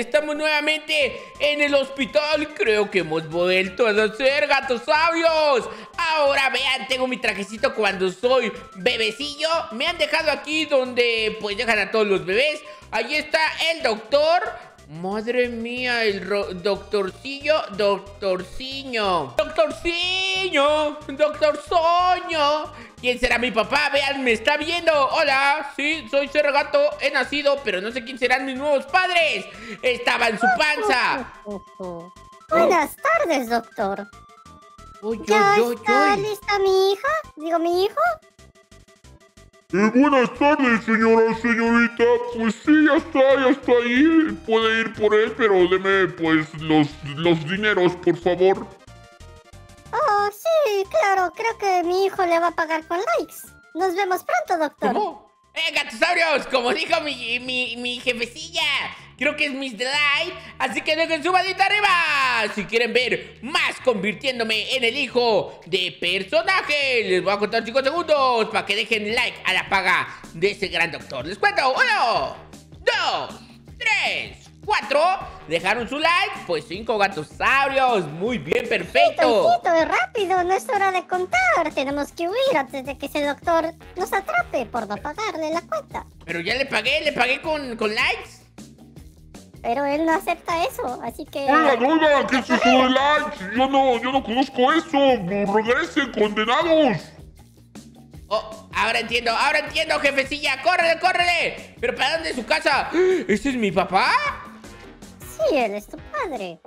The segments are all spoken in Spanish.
estamos nuevamente en el hospital. Creo que hemos vuelto a ser gatos sabios. Ahora vean, tengo mi trajecito cuando soy bebecillo. Me han dejado aquí donde pues dejan a todos los bebés. Ahí está el doctor. Madre mía, el doctorcillo, doctorciño. Doctorciño, doctor soño. ¿Quién será mi papá? Vean, me está viendo. Hola, sí, soy cerro gato. He nacido, pero no sé quién serán mis nuevos padres. Estaba en su panza. Buenas tardes, doctor. ¿Ya está lista mi hija? Digo, mi hijo. Eh, buenas tardes, señora, señorita. Pues sí, ya está, ya está ahí. Puede ir por él, pero deme, pues, los, los dineros, por favor claro, creo que mi hijo le va a pagar con likes. Nos vemos pronto, doctor. ¡Eh, gatosaurios! Como dijo mi, mi, jefecilla, creo que es Miss Delight, así que dejen su manita arriba. Si quieren ver más convirtiéndome en el hijo de personaje, les voy a contar 5 segundos para que dejen like a la paga de ese gran doctor. Les cuento: ¡Uno, dos, tres! cuatro dejaron su like, pues cinco gatos sabios Muy bien, perfecto. rápido, no es hora de contar. Tenemos que huir antes de que ese doctor nos atrape por no pagarle la cuenta. Pero ya le pagué, le pagué con, likes. Pero él no acepta eso, así que... ¡Hola, ah, hola! no qué es eso de likes? Yo no, yo no conozco eso. ¡Regresen, condenados! Oh, ahora entiendo, ahora entiendo, jefecilla. ¡Córrele, córrele! ¿Pero para dónde es su casa? este es mi papá? Él es tu padre.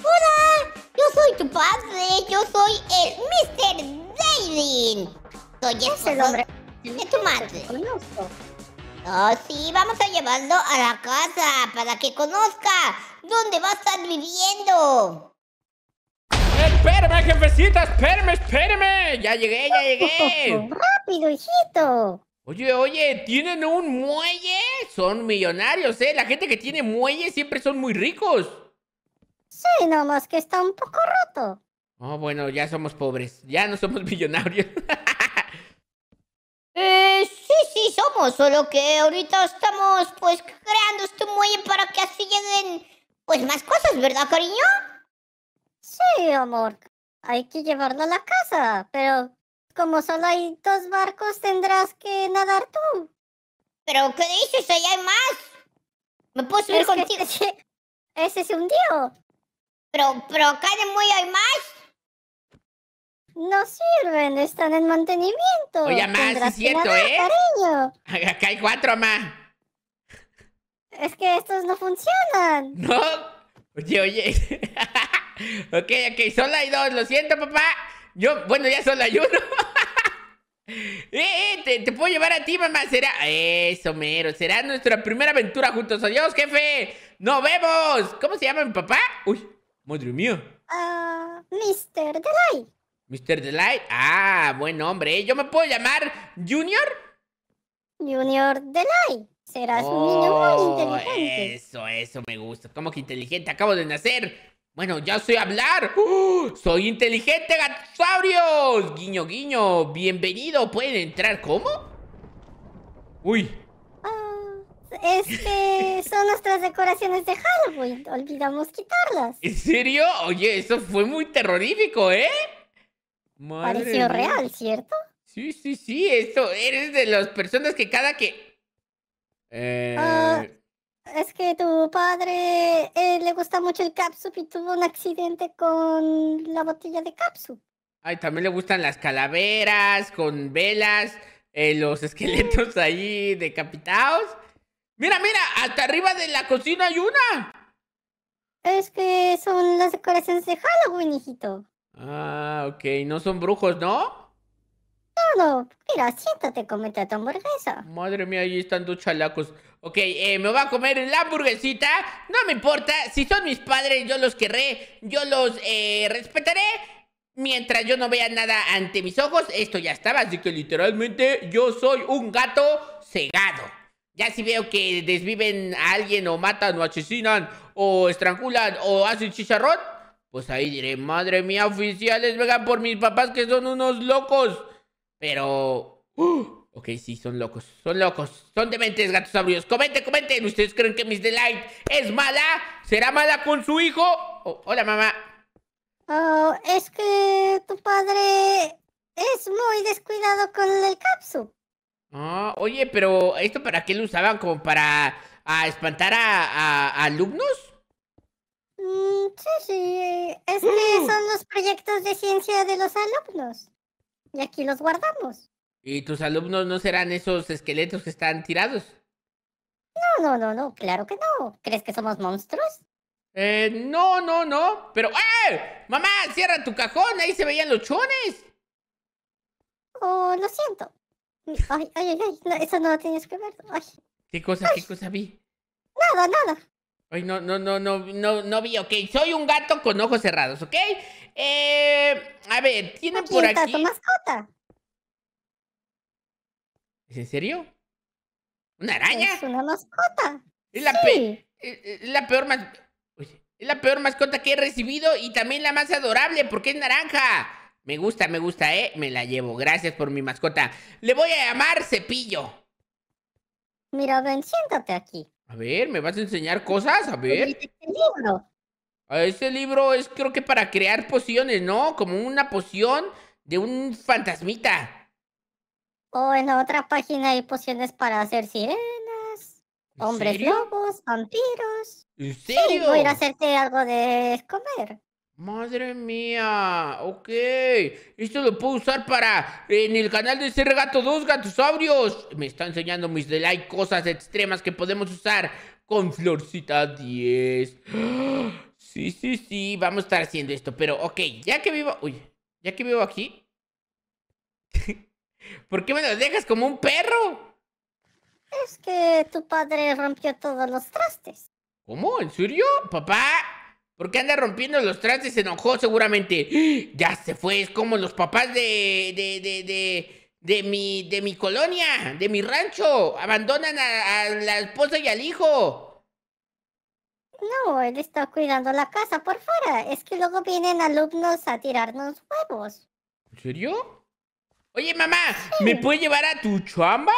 ¡Hola! Yo soy tu padre, yo soy el Mr. Daylin Soy el, el hombre de tu madre. Oh, sí, vamos a llevarlo a la casa para que conozca dónde va a estar viviendo. Espérame, jefecita, espérame, espérame. Ya llegué, ya llegué. Rápido, hijito. Oye, oye, ¿tienen un muelle? Son millonarios, ¿eh? La gente que tiene muelle siempre son muy ricos. Sí, nomás que está un poco roto. Oh, bueno, ya somos pobres. Ya no somos millonarios. eh, sí, sí, somos. Solo que ahorita estamos, pues, creando este muelle para que así lleguen, pues, más cosas, ¿verdad, cariño? Sí, amor. Hay que llevarlo a la casa, pero como solo hay dos barcos, tendrás que nadar tú. ¿Pero qué dices? Ahí hay más. Me puedo subir contigo. Ese, se hundió. Pero, pero acá de muy hay más. No sirven, están en mantenimiento. Oye, más, es ¿eh? Cariño. Acá hay cuatro más. Es que estos no funcionan. No. Oye, oye. ok, ok, solo hay dos. Lo siento, papá. Yo, bueno, ya solo ayuno. eh, eh, te, puedo llevar a ti, mamá. Será. Eso, mero. Será nuestra primera aventura juntos. Adiós, jefe. ¡Nos vemos! ¿Cómo se llama mi papá? Uy, madre mía. Ah, Mr. Delight. Mr. Delight. Ah, buen nombre ¿Yo me puedo llamar Junior? Junior Delight. Serás un niño muy oh, inteligente. Eso, eso me gusta. ¿Cómo que inteligente? Acabo de nacer. Bueno, ya sé hablar. ¡Uh! ¡Soy inteligente, gatosaurios! Guiño, guiño. Bienvenido. ¿Pueden entrar? ¿Cómo? Uy. Oh, es que son nuestras decoraciones de Halloween. Olvidamos quitarlas. ¿En serio? Oye, eso fue muy terrorífico, ¿eh? Madre Pareció real, ¿cierto? Sí, sí, sí. Eso eres de las personas que cada que... Eh... Ah, es que tu padre eh, le gusta mucho el capsup y tuvo un accidente con la botella de capsup. Ay, también le gustan las calaveras con velas, eh, los esqueletos ahí decapitados. Mira, mira, hasta arriba de la cocina hay una. Es que son las decoraciones de Halloween, hijito. Ah, ok, no son brujos, ¿no? no, Mira, siéntate, comete tu hamburguesa. Madre mía, ahí están dos chalacos. Ok, eh, me va a comer la hamburguesita. No me importa. Si son mis padres, yo los querré. Yo los eh, respetaré. Mientras yo no vea nada ante mis ojos, esto ya estaba. Así que literalmente yo soy un gato cegado. Ya si veo que desviven a alguien o matan o asesinan o estrangulan o hacen chicharrón, pues ahí diré, madre mía, oficiales, vengan por mis papás que son unos locos. Pero... ¡uh! ok, sí, son locos. Son locos. Son dementes, gatos sabrios Comenten, comenten. ¿Ustedes creen que Miss Delight es mala? ¿Será mala con su hijo? Oh, hola, mamá. Oh, es que tu padre es muy descuidado con el capsule. Ah, oye, pero ¿esto para qué lo usaban? ¿Como para a espantar a, alumnos? Mm, sí, sí. Es ¡Uh! que son los proyectos de ciencia de los alumnos y aquí los guardamos. ¿Y tus alumnos no serán esos esqueletos que están tirados? No, no, no, no, claro que no. ¿Crees que somos monstruos? Eh, no, no, no. Pero, ¡eh! Mamá, cierra tu cajón, ahí se veían los chones. Oh, lo siento. Ay, ay, ay, eso no lo que ver. Ay. ¿Qué cosa, qué cosa vi? Nada, nada. Ay, no, no, no, no, no, no vi, ok. Soy un gato con ojos cerrados, ¿ok? Eh, a ver, tienen por aquí. mascota? ¿Es en serio? ¿Una araña? Es una mascota. Es la, eh, eh, peor es la peor mascota que he recibido y también la más adorable porque es naranja. Me gusta, me gusta, ¿eh? Me la llevo. Gracias por mi mascota. Le voy a llamar Cepillo. Mira, ven, siéntate aquí. A ver, ¿me vas a enseñar cosas? A ver. Este libro. ese libro es creo que para crear pociones, ¿no? Como una poción de un fantasmita. O en la otra página hay pociones para hacer sirenas, hombres lobos, vampiros. ¿En Sí, voy a hacerte algo de comer. Madre mía, ok. Esto lo puedo usar para en el canal de Ser Gato 2 Gatosaurios. Me está enseñando mis delay cosas extremas que podemos usar con Florcita 10. Sí, sí, sí, vamos a estar haciendo esto. Pero, ok, ya que vivo. Uy, ya que vivo aquí. ¿Por qué me lo dejas como un perro? Es que tu padre rompió todos los trastes. ¿Cómo? ¿En serio? ¿Papá? Porque anda rompiendo los trastes, se enojó seguramente. Ya se fue, es como los papás de, de, de, mi, de mi colonia, de mi rancho. Abandonan a, la esposa y al hijo. No, él está cuidando la casa por fuera. Es que luego vienen alumnos a tirarnos huevos. ¿En serio? Oye, mamá, ¿me puedes llevar a tu chamba?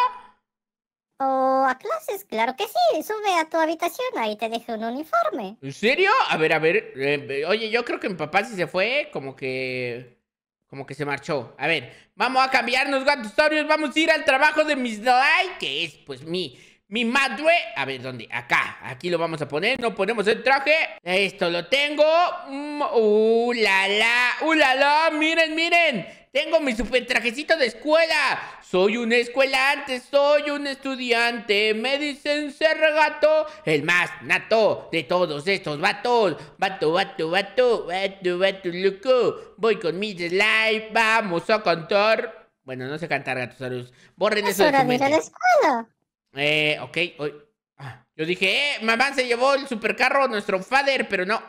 a clases? Claro que sí, sube a tu habitación, ahí te dejo un uniforme. ¿En serio? A ver, a ver, eh, eh, oye, yo creo que mi papá si se fue, como que... Como que se marchó. A ver, vamos a cambiarnos, gatusaurios, vamos a ir al trabajo de Miss Dai. que es, pues, mi... Mi madre, a ver, ¿dónde? Acá, aquí lo vamos a poner, no ponemos el traje Esto lo tengo mm, Uh, la, la, uh, la, la, miren, miren tengo mi super trajecito de escuela. Soy un escuelante, soy un estudiante. Me dicen ser gato, el más nato de todos estos vatos. Vato, vato, vato, vato, vato, loco. Voy con mi slide, vamos a cantar. Bueno, no sé cantar, gatos Borren eso de su mente. La escuela. Eh, ok. Hoy... Ah, yo dije, eh, mamá se llevó el supercarro nuestro father, pero no.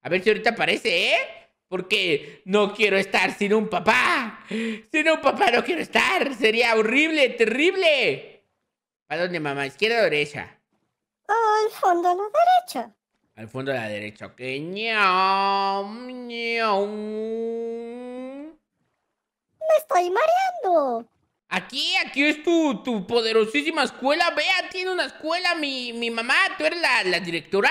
A ver si ahorita aparece, ¿eh? Porque no quiero estar sin un papá. Sin un papá no quiero estar. Sería horrible, terrible. ¿A dónde, mamá? ¿Izquierda o derecha? Al fondo a la derecha. Al fondo a la derecha, ok. Me estoy mareando. Aquí, aquí es tu, tu poderosísima escuela. Vea, tiene una escuela mi, mamá. ¿Tú eres la, la directora?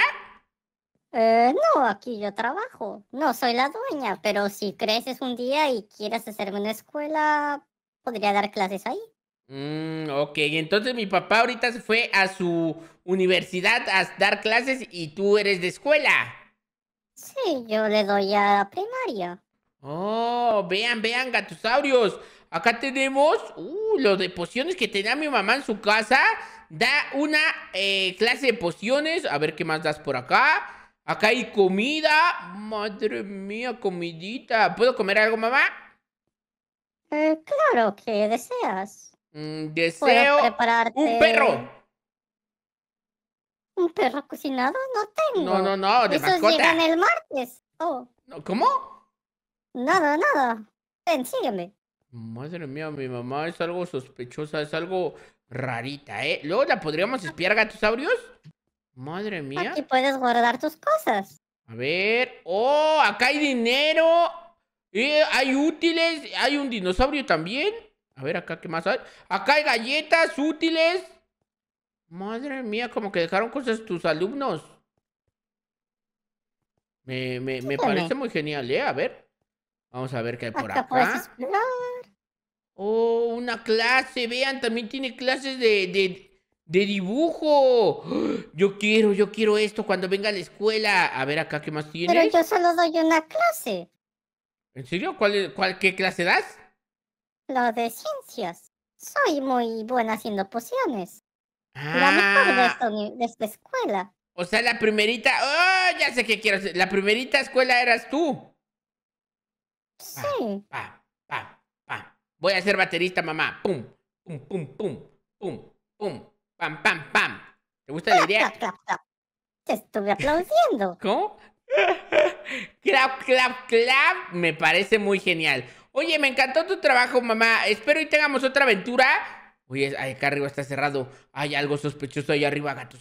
Eh, no, aquí yo trabajo. No soy la dueña, pero si creces un día y quieres hacerme una escuela, podría dar clases ahí. Mm, ok, entonces mi papá ahorita se fue a su universidad a dar clases y tú eres de escuela. Sí, yo le doy a primaria. Oh, vean, vean, Gatosaurios Acá tenemos uh, los de pociones que tenía mi mamá en su casa. Da una eh, clase de pociones. A ver qué más das por acá. Acá hay comida. Madre mía, comidita. ¿Puedo comer algo, mamá? Eh, claro que deseas. Mm, deseo un perro. ¿Un perro cocinado? No tengo. No, no, no, de Esos mascota. llegan el martes. Oh. ¿Cómo? Nada, nada. Ven, sígueme. Madre mía, mi mamá es algo sospechosa, es algo rarita, ¿eh? Luego la podríamos espiar, gatosaurios. Madre mía. Aquí puedes guardar tus cosas. A ver. ¡Oh! Acá hay dinero. Eh, hay útiles. Hay un dinosaurio también. A ver, acá, ¿qué más hay? Acá hay galletas útiles. Madre mía, como que dejaron cosas tus alumnos. Me, parece muy genial, ¿eh? A ver. Vamos a ver qué hay por acá. acá. Oh, una clase. Vean, también tiene clases de de dibujo. Yo quiero, yo quiero esto cuando venga a la escuela. A ver acá, ¿qué más tiene Pero yo solo doy una clase. ¿En serio? ¿Cuál, cuál, qué clase das? Lo de ciencias. Soy muy buena haciendo pociones. La mejor de, ah. esta escuela. O sea, la primerita... ¡Oh! Ya sé qué quiero hacer. La primerita escuela eras tú. Sí. pa, pa, Voy a ser baterista, mamá. Pum, pum, pum, pum, pum, pum. Pam, pam, pam. ¿Te gusta la idea? Te estuve aplaudiendo. ¿Cómo? clap, clap, clap. Me parece muy genial. Oye, me encantó tu trabajo, mamá. Espero y tengamos otra aventura. Oye, acá arriba está cerrado. Hay algo sospechoso ahí arriba, gatos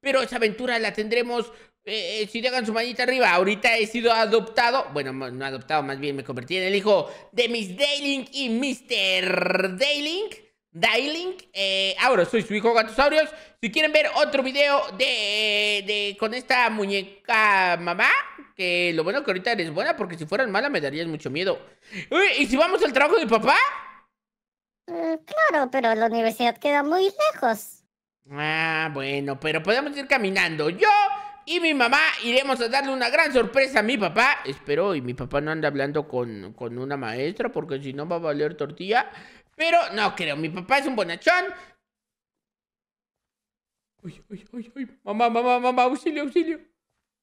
Pero esa aventura la tendremos eh, eh si dejan su manita arriba. Ahorita he sido adoptado. Bueno, no adoptado, más bien me convertí en el hijo de Miss Dailing y Mr. Dailing. Dailink, Eh, ahora soy su hijo Gatosaurios. Si quieren ver otro video de, de, con esta muñeca mamá, que lo bueno que ahorita eres buena, porque si fueras mala me darías mucho miedo. ¿Y si vamos al trabajo de papá? Mm, claro, pero la universidad queda muy lejos. Ah, bueno, pero podemos ir caminando. Yo y mi mamá iremos a darle una gran sorpresa a mi papá. Espero y mi papá no anda hablando con, con una maestra porque si no va a valer tortilla. Pero no creo, mi papá es un bonachón. Uy, uy, uy, uy. Mamá, mamá, mamá, auxilio, auxilio.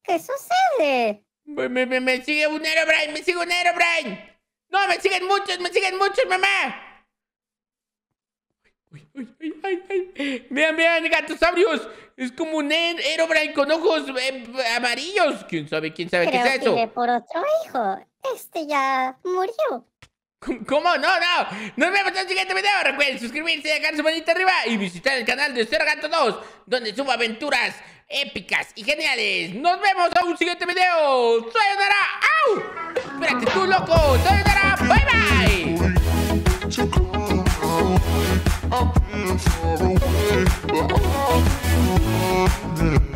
¿Qué sucede? Me, me, sigue un brain me sigue un brain No, me siguen muchos, me siguen muchos, mamá. Uy, uy, uy, Vean, vean, gatosaurios. Es como un brain con ojos eh, amarillos. ¿Quién sabe, quién sabe qué es eso? por otro hijo. Este ya murió. ¿Cómo? No, no. Nos vemos en el siguiente video. Recuerden suscribirse, dejar su manita arriba y visitar el canal de Cero Gato 2, donde subo aventuras épicas y geniales. Nos vemos en un siguiente video. ¡Soy Dara! ¡Au! Espérate tú, loco. ¡Soy Dara! ¡Bye, bye!